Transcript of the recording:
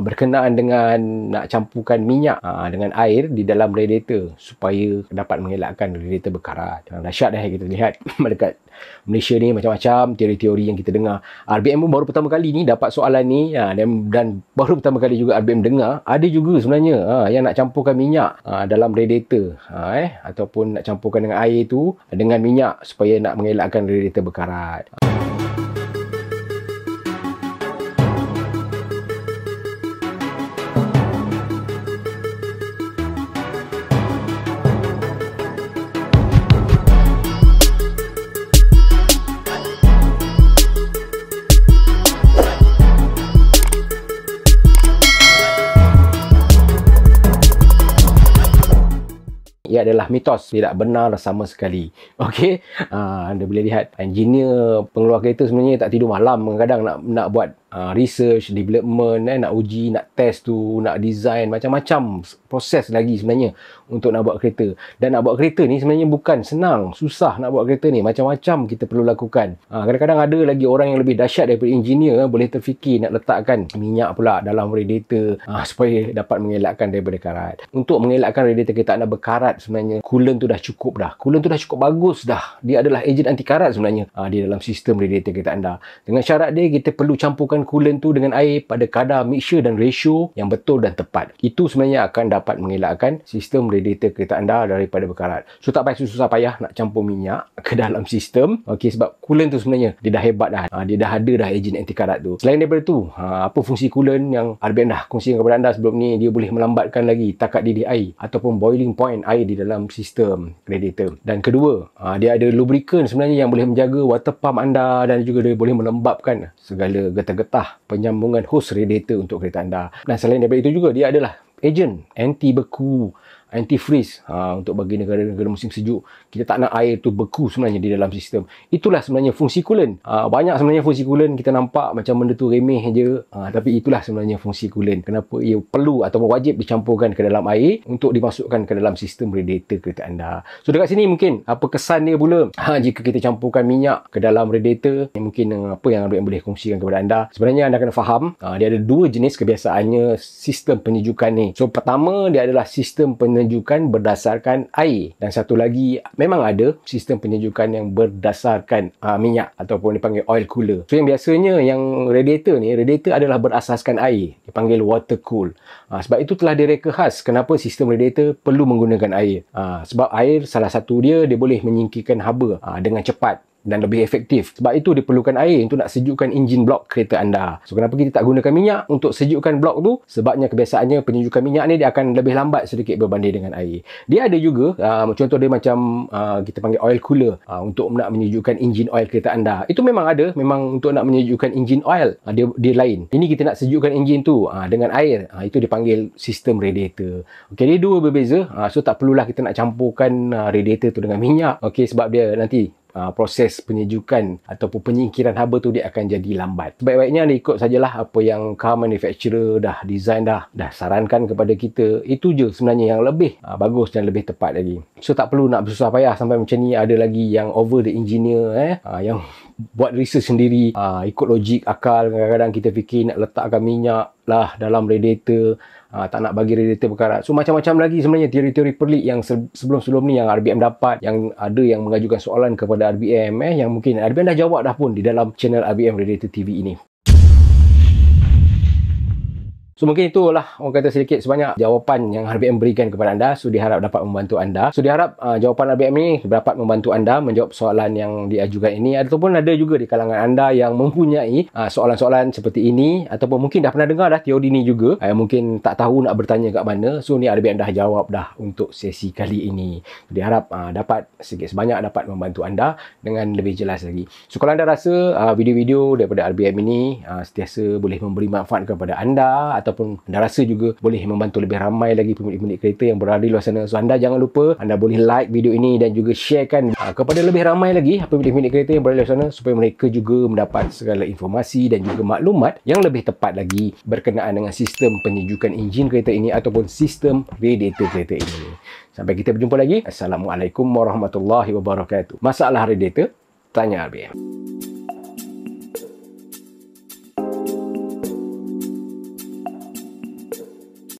berkenaan dengan nak campurkan minyak aa, ha, dengan air di dalam radiator supaya dapat mengelakkan radiator berkarat. Ha, dahsyat dah eh kita lihat dekat Malaysia ni macam-macam teori-teori yang kita dengar. RBM pun baru pertama kali ni dapat soalan ni aa, ha, dan, dan baru pertama kali juga RBM dengar ada juga sebenarnya aa, yang nak campurkan minyak aa, dalam radiator aa, eh, ataupun nak campurkan dengan air tu dengan minyak supaya nak mengelakkan radiator berkarat. Aa. ia adalah mitos tidak benar lah sama sekali okey uh, ah, anda boleh lihat engineer pengeluar kereta sebenarnya tak tidur malam kadang kadang nak nak buat Ah, research, development, eh, nak uji, nak test tu, nak design, macam-macam proses lagi sebenarnya untuk nak buat kereta. Dan nak buat kereta ni sebenarnya bukan senang, susah nak buat kereta ni. Macam-macam kita perlu lakukan. Ha, kadang-kadang ada lagi orang yang lebih dahsyat daripada engineer eh, boleh terfikir nak letakkan minyak pula dalam radiator ha, supaya dapat mengelakkan daripada karat. Untuk mengelakkan radiator kita nak berkarat sebenarnya coolant tu dah cukup dah. Coolant tu dah cukup bagus dah. Dia adalah agent anti karat sebenarnya ha, di dalam sistem radiator kita anda. Dengan syarat dia kita perlu campurkan pembuangan coolant tu dengan air pada kadar mixture dan ratio yang betul dan tepat. Itu sebenarnya akan dapat mengelakkan sistem radiator kereta anda daripada berkarat. So tak payah susah susah payah nak campur minyak ke dalam sistem. Okey sebab coolant tu sebenarnya dia dah hebat dah. Ha, dia dah ada dah ejen anti karat tu. Selain daripada tu, ha, apa fungsi coolant yang RBN dah kongsikan kepada anda sebelum ni dia boleh melambatkan lagi takat didih air ataupun boiling point air di dalam sistem radiator. Dan kedua, ha, dia ada lubricant sebenarnya yang boleh menjaga water pump anda dan juga dia boleh melembabkan segala getah-getah jatah penyambungan host radiator untuk kereta anda. Dan selain daripada itu juga, dia adalah agent anti-beku antifreeze ha, untuk bagi negara-negara musim sejuk. Kita tak nak air tu beku sebenarnya di dalam sistem. Itulah sebenarnya fungsi coolant. Ha, banyak sebenarnya fungsi coolant kita nampak macam benda tu remeh je. Ha, tapi itulah sebenarnya fungsi coolant. Kenapa ia perlu atau wajib dicampurkan ke dalam air untuk dimasukkan ke dalam sistem radiator kereta anda. So dekat sini mungkin apa kesan dia pula ha, jika kita campurkan minyak ke dalam radiator. Mungkin ha, apa yang Abdul boleh kongsikan kepada anda. Sebenarnya anda kena faham ha, dia ada dua jenis kebiasaannya sistem penyejukan ni. So pertama dia adalah sistem penyejukan penyejukan berdasarkan air dan satu lagi memang ada sistem penyejukan yang berdasarkan uh, minyak ataupun dipanggil oil cooler. So yang biasanya yang radiator ni radiator adalah berasaskan air dipanggil water cool. Uh, sebab itu telah direka khas kenapa sistem radiator perlu menggunakan air. Uh, sebab air salah satu dia dia boleh menyingkirkan haba uh, dengan cepat dan lebih efektif. Sebab itu diperlukan air untuk nak sejukkan enjin blok kereta anda. So kenapa kita tak gunakan minyak untuk sejukkan blok tu? Sebabnya kebiasaannya penyejukan minyak ni dia akan lebih lambat sedikit berbanding dengan air. Dia ada juga uh, contoh dia macam uh, kita panggil oil cooler uh, untuk nak menyejukkan enjin oil kereta anda. Itu memang ada, memang untuk nak menyejukkan enjin oil. Uh, dia dia lain. Ini kita nak sejukkan enjin tu uh, dengan air. Uh, itu dipanggil sistem radiator. Okey, dia dua berbeza. Uh, so tak perlulah kita nak campurkan uh, radiator tu dengan minyak. Okey, sebab dia nanti Uh, proses penyejukan ataupun penyingkiran haba tu dia akan jadi lambat. Sebaik-baiknya anda ikut sajalah apa yang car manufacturer dah design dah, dah sarankan kepada kita. Itu je sebenarnya yang lebih uh, bagus dan lebih tepat lagi. So tak perlu nak bersusah payah sampai macam ni ada lagi yang over the engineer eh, uh, yang buat research sendiri, uh, ikut logik akal kadang-kadang kita fikir nak letakkan minyak lah dalam radiator uh, tak nak bagi regulator berkarat. So macam-macam lagi sebenarnya teori-teori pelik yang sebelum-sebelum ni yang RBM dapat, yang ada yang mengajukan soalan kepada RBM eh, yang mungkin RBM dah jawab dah pun di dalam channel RBM Regulator TV ini. So mungkin itulah orang kata sedikit sebanyak jawapan yang RBM berikan kepada anda. So diharap dapat membantu anda. So diharap uh, jawapan RBM ini dapat membantu anda menjawab soalan yang diajukan ini. Ataupun ada juga di kalangan anda yang mempunyai uh, soalan-soalan seperti ini. Ataupun mungkin dah pernah dengar dah teori ini juga. Uh, mungkin tak tahu nak bertanya kat mana. So ni RBM dah jawab dah untuk sesi kali ini. So, diharap uh, dapat sedikit sebanyak dapat membantu anda dengan lebih jelas lagi. So kalau anda rasa uh, video-video daripada RBM ini uh, setiasa boleh memberi manfaat kepada anda. Atau ataupun anda rasa juga boleh membantu lebih ramai lagi pemilik-pemilik kereta yang berada di luar sana. So anda jangan lupa anda boleh like video ini dan juga sharekan uh, kepada lebih ramai lagi pemilik-pemilik kereta yang berada di luar sana supaya mereka juga mendapat segala informasi dan juga maklumat yang lebih tepat lagi berkenaan dengan sistem penyejukan enjin kereta ini ataupun sistem radiator kereta ini. Sampai kita berjumpa lagi. Assalamualaikum warahmatullahi wabarakatuh. Masalah radiator? Tanya RBM.